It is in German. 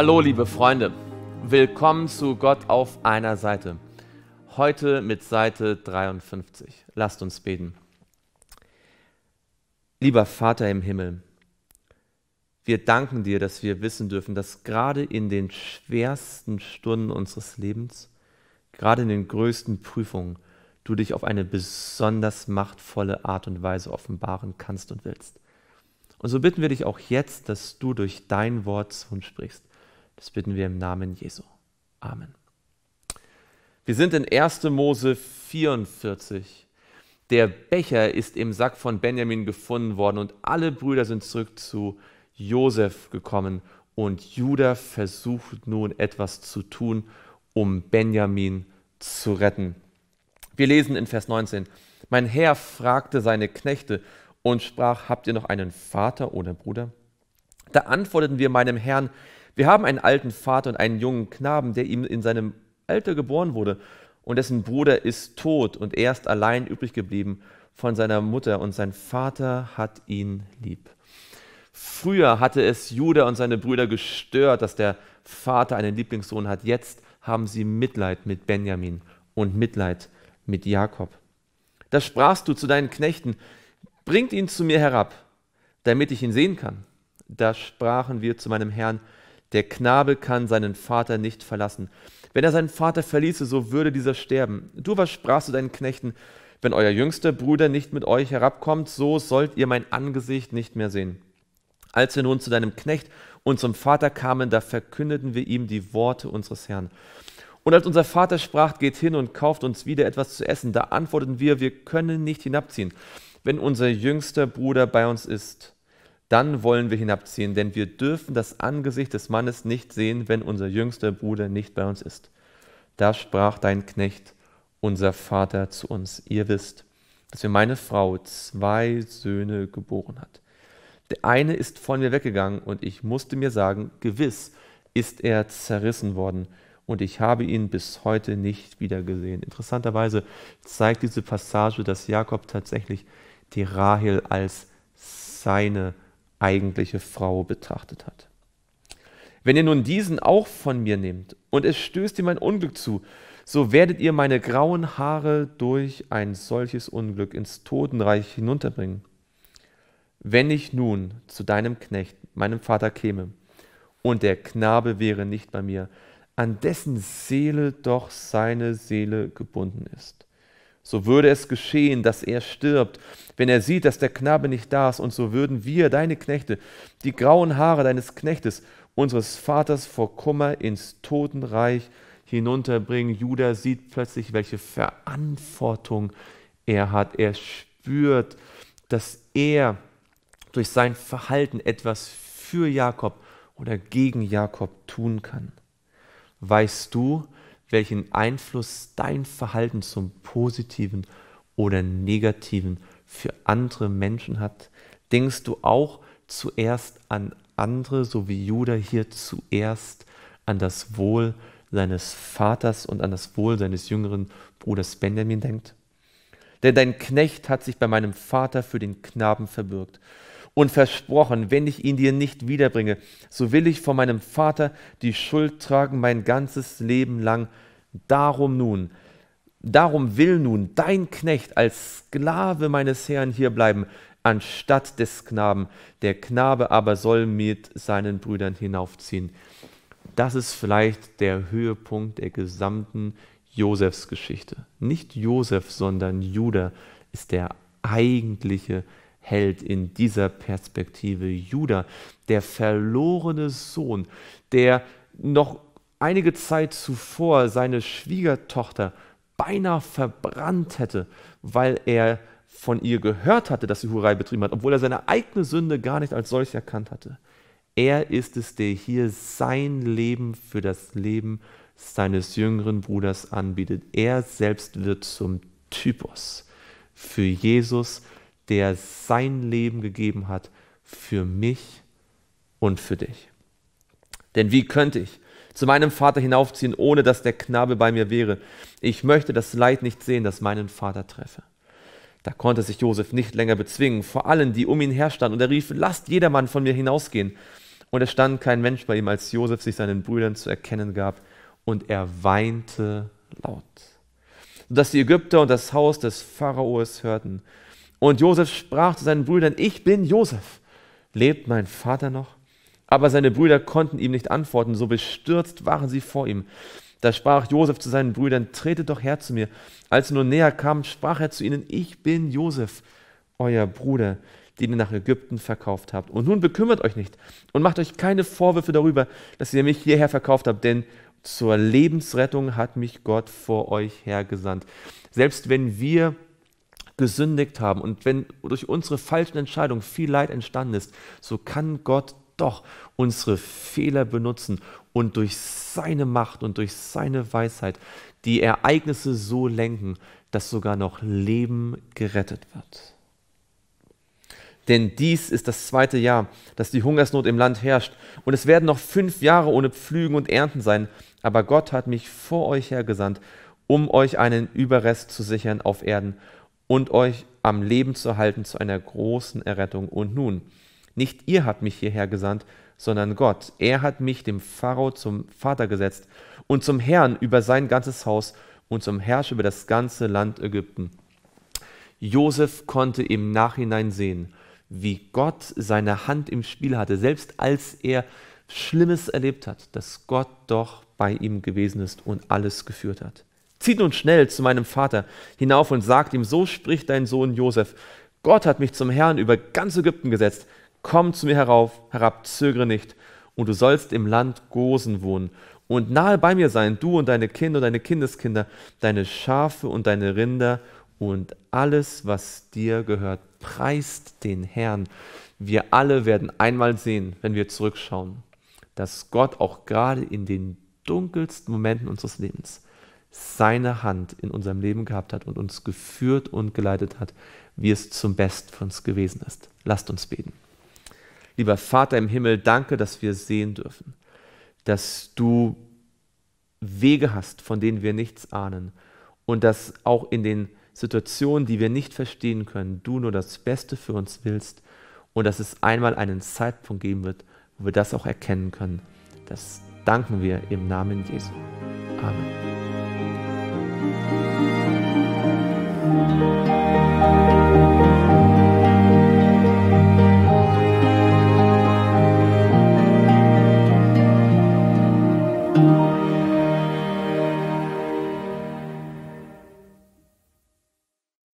Hallo, liebe Freunde. Willkommen zu Gott auf einer Seite. Heute mit Seite 53. Lasst uns beten. Lieber Vater im Himmel, wir danken dir, dass wir wissen dürfen, dass gerade in den schwersten Stunden unseres Lebens, gerade in den größten Prüfungen, du dich auf eine besonders machtvolle Art und Weise offenbaren kannst und willst. Und so bitten wir dich auch jetzt, dass du durch dein Wort zu uns sprichst. Das bitten wir im Namen Jesu. Amen. Wir sind in 1. Mose 44. Der Becher ist im Sack von Benjamin gefunden worden und alle Brüder sind zurück zu Josef gekommen und Judah versucht nun etwas zu tun, um Benjamin zu retten. Wir lesen in Vers 19, mein Herr fragte seine Knechte und sprach, habt ihr noch einen Vater oder Bruder? Da antworteten wir meinem Herrn, wir haben einen alten Vater und einen jungen Knaben, der ihm in seinem Alter geboren wurde und dessen Bruder ist tot und er ist allein übrig geblieben von seiner Mutter und sein Vater hat ihn lieb. Früher hatte es Judah und seine Brüder gestört, dass der Vater einen Lieblingssohn hat. Jetzt haben sie Mitleid mit Benjamin und Mitleid mit Jakob. Da sprachst du zu deinen Knechten, bringt ihn zu mir herab, damit ich ihn sehen kann. Da sprachen wir zu meinem Herrn, der Knabe kann seinen Vater nicht verlassen. Wenn er seinen Vater verließe, so würde dieser sterben. Du was sprachst du deinen Knechten? Wenn euer jüngster Bruder nicht mit euch herabkommt, so sollt ihr mein Angesicht nicht mehr sehen. Als wir nun zu deinem Knecht und zum Vater kamen, da verkündeten wir ihm die Worte unseres Herrn. Und als unser Vater sprach, geht hin und kauft uns wieder etwas zu essen, da antworteten wir, wir können nicht hinabziehen, wenn unser jüngster Bruder bei uns ist dann wollen wir hinabziehen, denn wir dürfen das Angesicht des Mannes nicht sehen, wenn unser jüngster Bruder nicht bei uns ist. Da sprach dein Knecht, unser Vater, zu uns. Ihr wisst, dass mir meine Frau zwei Söhne geboren hat. Der eine ist von mir weggegangen und ich musste mir sagen, gewiss ist er zerrissen worden und ich habe ihn bis heute nicht wiedergesehen. Interessanterweise zeigt diese Passage, dass Jakob tatsächlich die Rahel als seine eigentliche Frau betrachtet hat. Wenn ihr nun diesen auch von mir nehmt und es stößt ihm ein Unglück zu, so werdet ihr meine grauen Haare durch ein solches Unglück ins Totenreich hinunterbringen. Wenn ich nun zu deinem Knecht, meinem Vater, käme, und der Knabe wäre nicht bei mir, an dessen Seele doch seine Seele gebunden ist so würde es geschehen, dass er stirbt, wenn er sieht, dass der Knabe nicht da ist, und so würden wir, deine Knechte, die grauen Haare deines Knechtes, unseres Vaters vor Kummer ins Totenreich hinunterbringen. Judah sieht plötzlich, welche Verantwortung er hat. Er spürt, dass er durch sein Verhalten etwas für Jakob oder gegen Jakob tun kann. Weißt du, welchen Einfluss dein Verhalten zum positiven oder negativen für andere Menschen hat? Denkst du auch zuerst an andere, so wie Judah hier zuerst an das Wohl seines Vaters und an das Wohl seines jüngeren Bruders Benjamin denkt? Denn dein Knecht hat sich bei meinem Vater für den Knaben verbürgt und versprochen, wenn ich ihn dir nicht wiederbringe, so will ich vor meinem Vater die Schuld tragen mein ganzes Leben lang. Darum nun, darum will nun dein Knecht als Sklave meines Herrn hier bleiben, anstatt des Knaben. Der Knabe aber soll mit seinen Brüdern hinaufziehen. Das ist vielleicht der Höhepunkt der gesamten Josefs Geschichte. Nicht Josef, sondern Judah ist der eigentliche Höhepunkt hält in dieser Perspektive Judah, der verlorene Sohn, der noch einige Zeit zuvor seine Schwiegertochter beinahe verbrannt hätte, weil er von ihr gehört hatte, dass sie Hurei betrieben hat, obwohl er seine eigene Sünde gar nicht als solch erkannt hatte. Er ist es, der hier sein Leben für das Leben seines jüngeren Bruders anbietet. Er selbst wird zum Typus für Jesus, der sein Leben gegeben hat für mich und für dich. Denn wie könnte ich zu meinem Vater hinaufziehen, ohne dass der Knabe bei mir wäre? Ich möchte das Leid nicht sehen, das meinen Vater treffe. Da konnte sich Josef nicht länger bezwingen, vor allen, die um ihn herstanden, und er rief, lasst jedermann von mir hinausgehen. Und es stand kein Mensch bei ihm, als Josef sich seinen Brüdern zu erkennen gab, und er weinte laut. Sodass die Ägypter und das Haus des Pharaos hörten, und Josef sprach zu seinen Brüdern, ich bin Josef. Lebt mein Vater noch? Aber seine Brüder konnten ihm nicht antworten, so bestürzt waren sie vor ihm. Da sprach Josef zu seinen Brüdern, tretet doch her zu mir. Als sie nun näher kamen, sprach er zu ihnen, ich bin Josef, euer Bruder, den ihr nach Ägypten verkauft habt. Und nun bekümmert euch nicht und macht euch keine Vorwürfe darüber, dass ihr mich hierher verkauft habt, denn zur Lebensrettung hat mich Gott vor euch hergesandt. Selbst wenn wir gesündigt haben und wenn durch unsere falschen Entscheidungen viel Leid entstanden ist, so kann Gott doch unsere Fehler benutzen und durch seine Macht und durch seine Weisheit die Ereignisse so lenken, dass sogar noch Leben gerettet wird. Denn dies ist das zweite Jahr, dass die Hungersnot im Land herrscht, und es werden noch fünf Jahre ohne Pflügen und Ernten sein, aber Gott hat mich vor euch hergesandt, um euch einen Überrest zu sichern auf Erden und euch am Leben zu halten zu einer großen Errettung. Und nun, nicht ihr habt mich hierher gesandt, sondern Gott. Er hat mich dem Pharao zum Vater gesetzt und zum Herrn über sein ganzes Haus und zum Herrscher über das ganze Land Ägypten. Josef konnte im Nachhinein sehen, wie Gott seine Hand im Spiel hatte, selbst als er Schlimmes erlebt hat, dass Gott doch bei ihm gewesen ist und alles geführt hat zieht nun schnell zu meinem Vater hinauf und sagt ihm, so spricht dein Sohn Josef, Gott hat mich zum Herrn über ganz Ägypten gesetzt, komm zu mir herauf, herab, zögere nicht, und du sollst im Land Gosen wohnen und nahe bei mir sein, du und deine Kinder und deine Kindeskinder, deine Schafe und deine Rinder und alles, was dir gehört. Preist den Herrn. Wir alle werden einmal sehen, wenn wir zurückschauen, dass Gott auch gerade in den dunkelsten Momenten unseres Lebens seine Hand in unserem Leben gehabt hat und uns geführt und geleitet hat, wie es zum Besten für uns gewesen ist. Lasst uns beten. Lieber Vater im Himmel, danke, dass wir sehen dürfen, dass du Wege hast, von denen wir nichts ahnen und dass auch in den Situationen, die wir nicht verstehen können, du nur das Beste für uns willst und dass es einmal einen Zeitpunkt geben wird, wo wir das auch erkennen können. Das danken wir im Namen Jesu. Amen. Thank you.